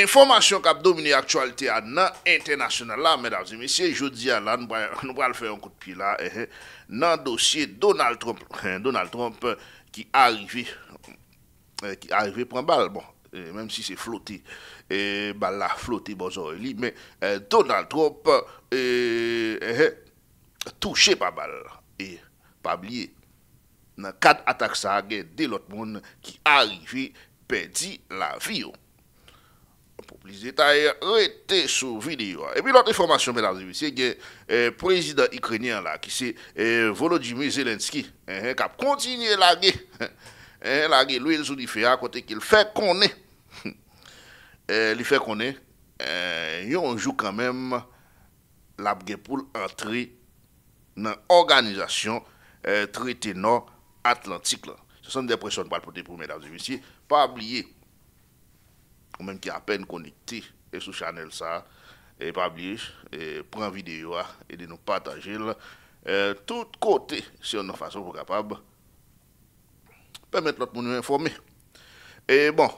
Informasyon kap domine aktualite an nan internasyonal la, mèdavzi, mèsi, jodi an la, nou bral fè yon kout pi la, eh, eh, nan dosye Donald Trump ki arrivi, ki arrivi pran bal, bon, mèm si se flote, bal la flote bozo li, mè Donald Trump touche pa bal, pa blye, nan kat ataksage de lot moun ki arrivi pedi la viyo. Oh. pou plis detay rete sou videyo. E pi lote formasyon, mèdames et mèdames, se gen e, prezident ikrenian la, ki se e, Volodymyr Zelensky, e, kap kontinye la ge, la ge lou el sou li fe a, kote ki l fe konè, li fe konè, yon jou kèmèm la bge pou l entri nan organizasyon tretenor atlantik la. Se son depresyon balpote pou mèdames et mèdames, pa abliye pou ou même qui à peine connecté et sur Channel ça, et pas oublier, et prend vidéo hein, et de nous partager euh, tout côté on nos façon pour capable permettre l'autre monde nous informer. Et bon,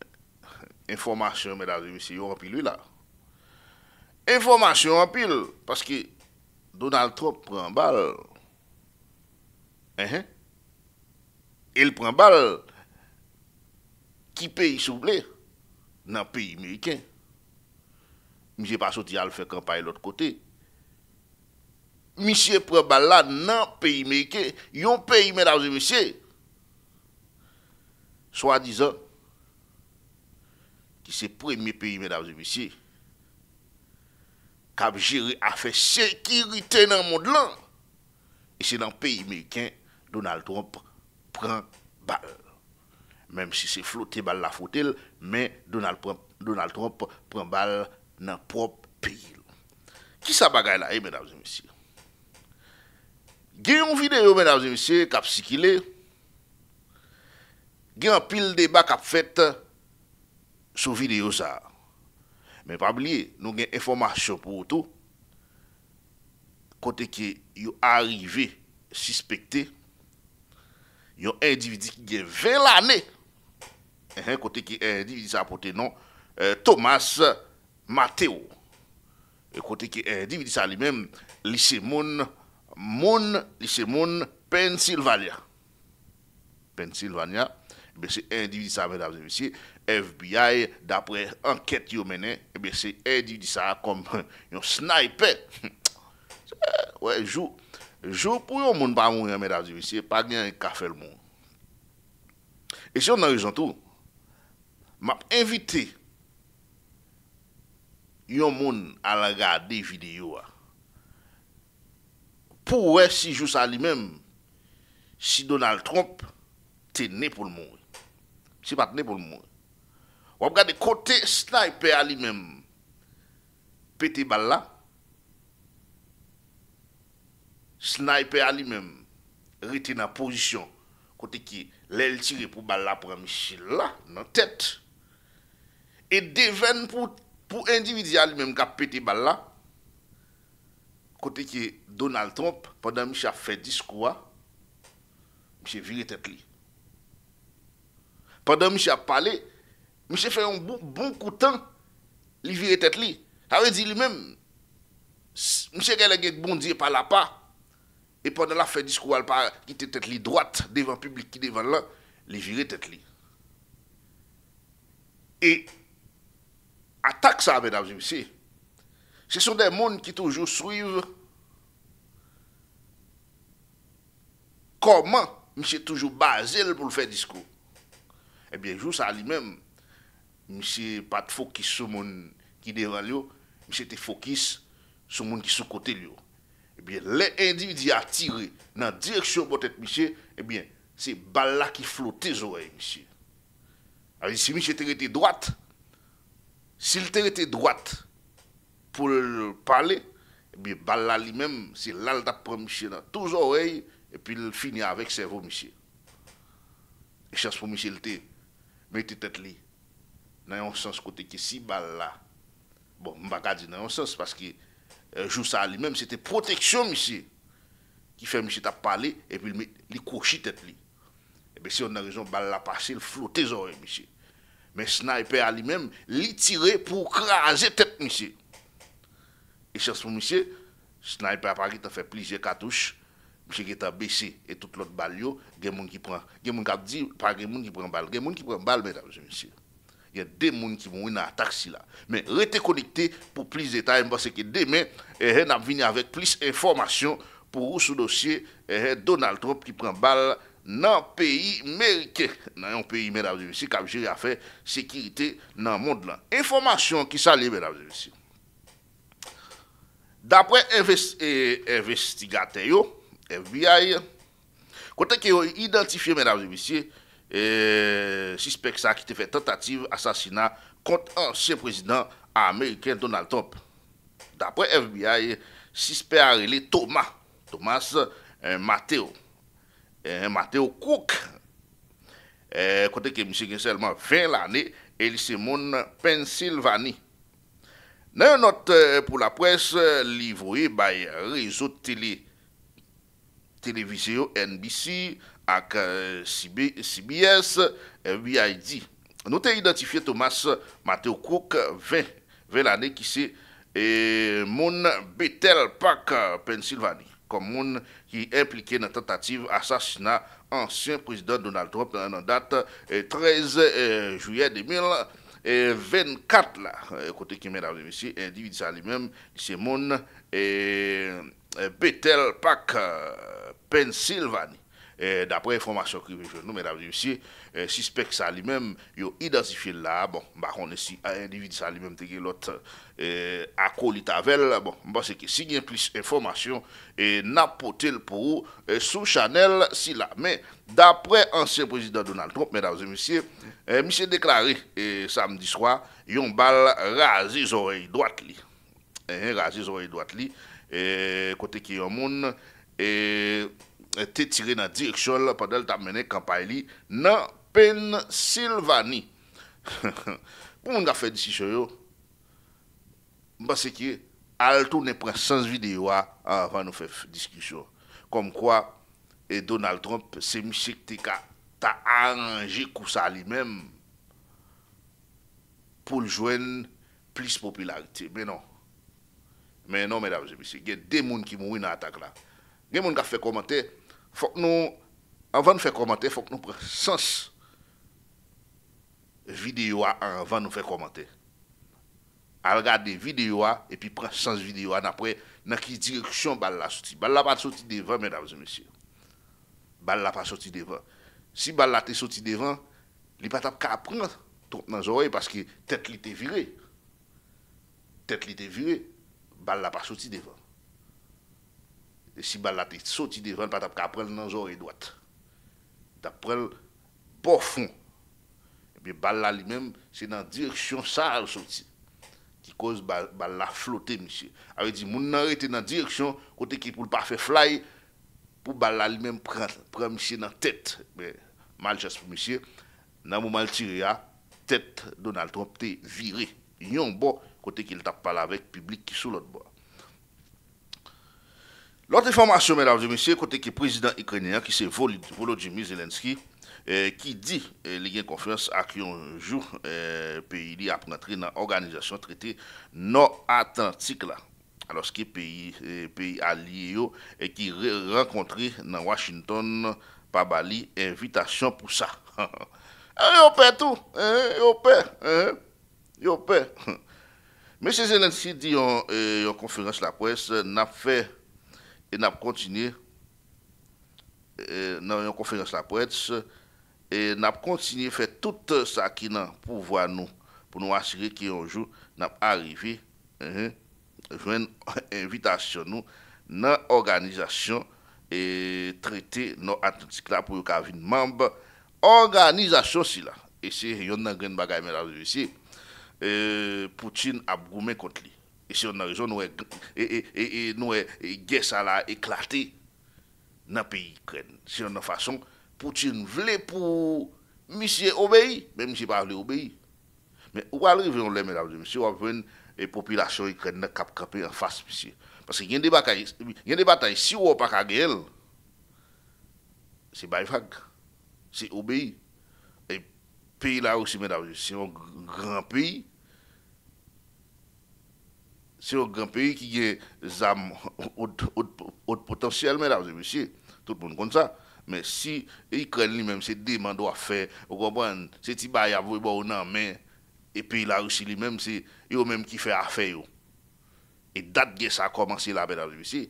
information, mesdames et messieurs, en pile là. Information en pile, parce que Donald Trump prend balle. Hein, hein? Il prend balle. Qui paye sous nan peyi meyken, mi se pa soti al fek an paye l ot kote, mi se pre bal la nan peyi meyken, yon peyi mey da vze vese, swa dizan, ki se pre mi peyi mey da vze vese, ki se pre mi peyi mey da vze vese, kab jiri afe sekirite nan moun lan, e se nan peyi meyken, Donald Trump pre bal la. Mem si se flote bal la fotel, men Donald Trump pren bal nan prop peyi lo. Ki sa bagay la e, eh, mèdames et messieurs? Gen yon videyo, mèdames et messieurs, kap sikile, gen apil deba kap fet, sou videyo sa. Men pa blie, nou gen informasyon pou ou tou, kote ke yon arive, si spekte, yon endividi ki gen vel ane, E kote ki e eh, individisa apote nan eh, Thomas Mateo. E kote ki e individisa li men, lise moun, moun lise moun Pensilvania. Pensilvania, e bese e individisa men avze vese, FBI, dapre anket yo menen, e bese e individisa kom yon sniper. E joun pou yon moun ba moun men avze vese, pa gen ka fel moun. E se yon nan rejantou, map invite yon moun ala gade videyo wa. Po wè si jousa li mèm si Donald Trump te ne pou l moun. Si pat ne pou l moun. Wap gade kote snaype a li mèm pete bala. Snaype a li mèm rete na posisyon kote ki lèl tire pou bala pou gami chila nan tèt. E devèn pou individual li mèm ka pète bal la, kote ki Donald Trump, pandan mèche a fè diskoua, mèche vire tèt li. Pandan mèche a pale, mèche fè yon bon, bon koutan li vire tèt li. Awe di li mèm, mèche gèlè gèk bondi e pala pa, e pandan la fè diskoua l'pare ki tèt li droite, devèn publik ki devèn lan, li vire tèt li. E... Atak sa, mèdames et messi. Se son dè moun ki toujou suive. Koman, mèche toujou baze lè pou lè fè diskou. Ebyen, jou sa li mèm. Mèche pat fokis sou moun ki deran lè yo. Mèche te fokis sou moun ki sou kote lè yo. Ebyen, lè endividi a tire nan direksyon potèt mèche. Ebyen, se bala ki flote zore mèche. A lè si mèche te rete dratè. S'il était droite pour parler, eh bien, Balla lui-même, c'est là le prend monsieur dans tous oreilles, et puis il finit avec cerveau monsieur. Et chasse pour monsieur, il était, mettez tête li. Dans un sens, côté que si là. bon, je ne vais pas dire dans un sens, parce que euh, joue ça lui-même, c'était protection monsieur, qui fait monsieur t'a parlé, et puis il met, il tête li. Et eh bien, si on a raison, Balla passé, il flottait les oreilles monsieur. Mais sniper a lui-même, l'itiré pour craser tête monsieur. Et sur pour monsieur, sniper à Paris fait plusieurs cartouches. Monsieur qui a baissé et toute l'autre balle, il y a des gens qui prennent, Il y a des gens qui dit, pas des qui balle. Il y a des gens qui prend balle, mesdames Il y a des gens qui vont dans la taxi là. Mais restez connectés pour plus de détails parce que demain, eh, eh on va venir avec plus d'informations pour vous sur le dossier eh, eh, Donald Trump qui prend balle. nan peyi Merke nan yon peyi M.D.V.S. kab jiri afe sekirite nan mond lan informasyon ki sa li M.D.V.S. dapre e, investigatèyo FBI kote ki yo identifiye M.D.V.S. eee si spek sa ki te fe tentative asasina kont an se prezident Ameriken Donald Trump dapre FBI si spek a rele Thomas Thomas euh, Mateo Eh, Mateo Cook, eh, kote kemise genselman 20 l ane, elise moun Pensilvani. Nan yon not eh, pou la pres livouye bay rezo televizyon NBC ak CBS BID. Non te identifiye Thomas Mateo Cook 20 l ane, kise moun Betel Park, Pensilvani. comme qui est impliqué dans la tentative assassinat ancien président Donald Trump dans la date 13 euh, euh, juillet 2024. Euh, côté qui, mesdames et messieurs, individu même c'est et Bethel Park, Pennsylvanie eh, d'après information que nous, mesdames et messieurs, eh, suspect ça lui-même, il identifié là, bon, bah, on est si un individu ça lui-même, l'autre eh, à avec, bon, je pense que si il y a plus d'informations, et eh, le pour vous eh, sous Chanel, si là. Mais d'après ancien président Donald Trump, mesdames et messieurs, monsieur eh, déclaré samedi soir, yon bal rasé oreilles droite Rasée rasé oreilles droite côté qui est monde, et te tire nan direksyon la padel ta mene kampay li nan Pensilvani. Pou moun gafen disi shoyo? Bas se ki, al tou ne prens sans videyo a avan nou fef diskisyon. Kom kwa, e Donald Trump se mi chek te ka ta anjik ou sa li menm pou ljwen plis popilarti. Menon, menon mèdav zemisi, gen demoun ki moun nan atak la. Gen moun gafen komantey? Fok nou, anvan nou fè komante, fok nou pre sens videyo anvan nou fè komante. Al gade videyo an, epi pre sens videyo an apre, nan ki direksyon bal la soti. Bal la pa soti devan, mèdames et messieurs. Bal la pa soti devan. Si bal la te soti devan, li patap ka apren, ton nan zore, paske tet li te vire. Tet li te vire, bal la pa soti devan. Si balla te soti devan, patap ka prel nan zore doat. Ta prel pofoun. Be balla li men, se nan direksyon sa al soti. Ki koz balla flote, misye. Awe di, moun nan rete nan direksyon, kote ki pou l pafe fly, pou balla li men prel misye nan tet. Be mal chas pou misye, nan mou mal tire ya, tet Donald Trump te vire. Yon bo, kote ki l tap pala vek, publik ki sou lot bo. Lote informasyon, mèdav di misye, kote ki prezidant ikrenyen, ki se volo Jimmy Zelensky, ki di le gen konferans ak yon jou, peyi li ap rentre nan organizasyon trete no atantik la. Alos ki peyi aliye yo, e ki renkontre nan Washington pa Bali, evitasyon pou sa. E yon pe tout, e yon pe, e yon pe. Mèsi Zelensky di yon konferans la pres, na fe... E nap kontinye e, nan yon konferans la pweds. E nap kontinye fè tout sa ki nan pou vwa nou pou nou asire ki yonjou. Nap arrivi, jwen invitasyon nou nan organizasyon e trete nan atletik la pou yonk avin mamb. Organizasyon si la. E se yon nan gen bagay men la devise. Poutin ap goumen kont li. Et si on a raison, nous avons guerre ça là éclaté dans le pays Ukraine. Si on a façon, Poutine voulait pour monsieur obéir, même si pas obéir. Mais où allez-vous les mesdames et messieurs, vous avez une eh, population ukrainienne qui a campé en face, monsieur. Parce qu'il y a des batailles, il y a des batailles, si vous n'avez pas gagner, c'est vague, c'est obéir. Et pays là aussi, mesdames et messieurs, c'est un grand pays c'est un grand pays qui a un armes haut potentiel, mesdames et messieurs. Tout le monde compte ça. Mais si l'Ukraine lui-même, c'est des demandes à faire, vous comprenez, c'est des bails à vous, mais et puis la Russie lui-même, c'est eux même qui fait affaire. Et date que ça a commencé là, mesdames et messieurs,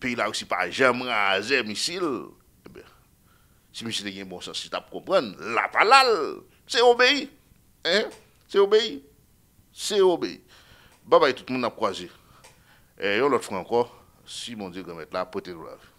puis la Russie n'a jamais rasé missile. Eh bien, si vous avez un bon sens, si tu comprenez, la palal, c'est obéi. Hein? C'est obéi. C'est obéi. Bye bye tout le monde à croisé. Et eh, l'autre fois encore, si mon Dieu, va là, mettre là, la vie.